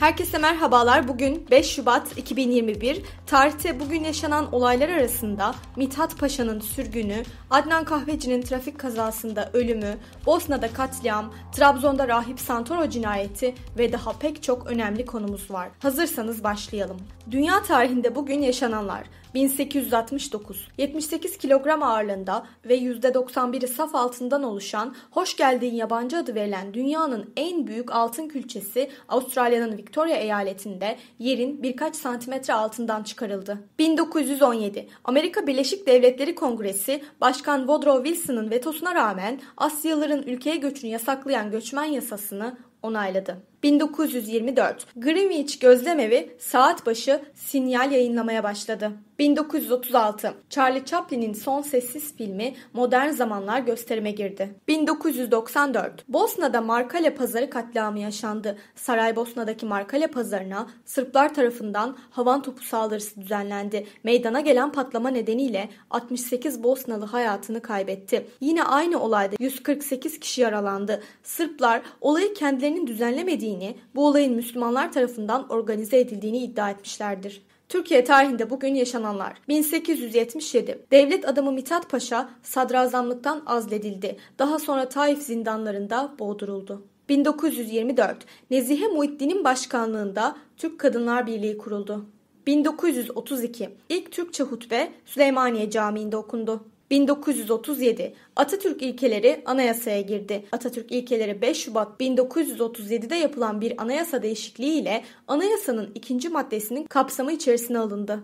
Herkese merhabalar. Bugün 5 Şubat 2021. Tarihte bugün yaşanan olaylar arasında Mithat Paşa'nın sürgünü, Adnan Kahveci'nin trafik kazasında ölümü, Bosna'da katliam, Trabzon'da Rahip Santoro cinayeti ve daha pek çok önemli konumuz var. Hazırsanız başlayalım. Dünya tarihinde bugün yaşananlar. 1869. 78 kilogram ağırlığında ve %91'i saf altından oluşan Hoş Geldin Yabancı adı verilen dünyanın en büyük altın külçesi Avustralya'nın Victoria eyaletinde yerin birkaç santimetre altından çıkarıldı. 1917 Amerika Birleşik Devletleri Kongresi Başkan Woodrow Wilson'ın vetosuna rağmen Asyalıların ülkeye göçünü yasaklayan göçmen yasasını onayladı. 1924 Greenwich Gözlemevi saat başı sinyal yayınlamaya başladı. 1936 Charlie Chaplin'in son sessiz filmi Modern Zamanlar gösterime girdi. 1994 Bosna'da Markale Pazarı katliamı yaşandı. Saraybosna'daki Markale Pazarı'na Sırplar tarafından havan topu saldırısı düzenlendi. Meydana gelen patlama nedeniyle 68 Bosnalı hayatını kaybetti. Yine aynı olayda 148 kişi yaralandı. Sırplar olayı kendilerine birilerinin düzenlemediğini, bu olayın Müslümanlar tarafından organize edildiğini iddia etmişlerdir. Türkiye tarihinde bugün yaşananlar. 1877. Devlet adamı Mithat Paşa sadrazamlıktan azledildi. Daha sonra Taif zindanlarında boğduruldu. 1924. Nezihe Muhiddin'in başkanlığında Türk Kadınlar Birliği kuruldu. 1932. İlk Türkçe hutbe Süleymaniye Camii'nde okundu. 1937 Atatürk ilkeleri anayasaya girdi. Atatürk ilkeleri 5 Şubat 1937'de yapılan bir anayasa değişikliği ile anayasanın ikinci maddesinin kapsamı içerisine alındı.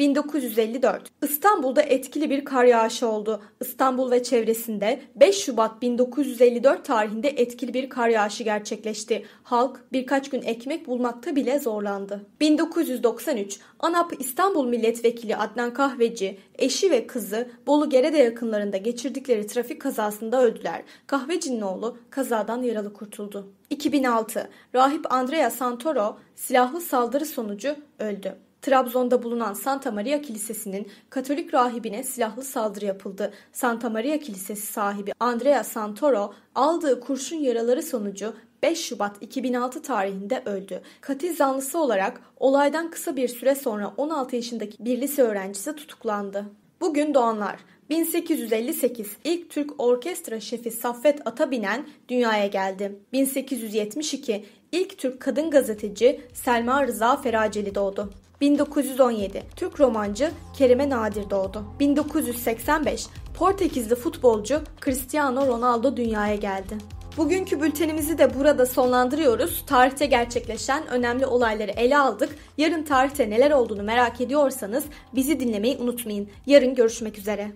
1954. İstanbul'da etkili bir kar yağışı oldu. İstanbul ve çevresinde 5 Şubat 1954 tarihinde etkili bir kar yağışı gerçekleşti. Halk birkaç gün ekmek bulmakta bile zorlandı. 1993 ANAP İstanbul Milletvekili Adnan Kahveci, eşi ve kızı Bolu Gerede yakınlarında geçirdikleri trafik kazasında öldüler. Kahveci'nin oğlu kazadan yaralı kurtuldu. 2006 Rahip Andrea Santoro silahlı saldırı sonucu öldü. Trabzon'da bulunan Santa Maria Kilisesi'nin Katolik rahibine silahlı saldırı yapıldı. Santa Maria Kilisesi sahibi Andrea Santoro aldığı kurşun yaraları sonucu 5 Şubat 2006 tarihinde öldü. Katil zanlısı olarak olaydan kısa bir süre sonra 16 yaşındaki bir lise öğrencisi tutuklandı. Bugün doğanlar 1858 ilk Türk orkestra şefi Saffet Atabinen dünyaya geldi. 1872 ilk Türk kadın gazeteci Selma Rıza Feraceli doğdu. 1917 Türk romancı Kerime Nadir doğdu. 1985 Portekizli futbolcu Cristiano Ronaldo dünyaya geldi. Bugünkü bültenimizi de burada sonlandırıyoruz. Tarihte gerçekleşen önemli olayları ele aldık. Yarın tarihte neler olduğunu merak ediyorsanız bizi dinlemeyi unutmayın. Yarın görüşmek üzere.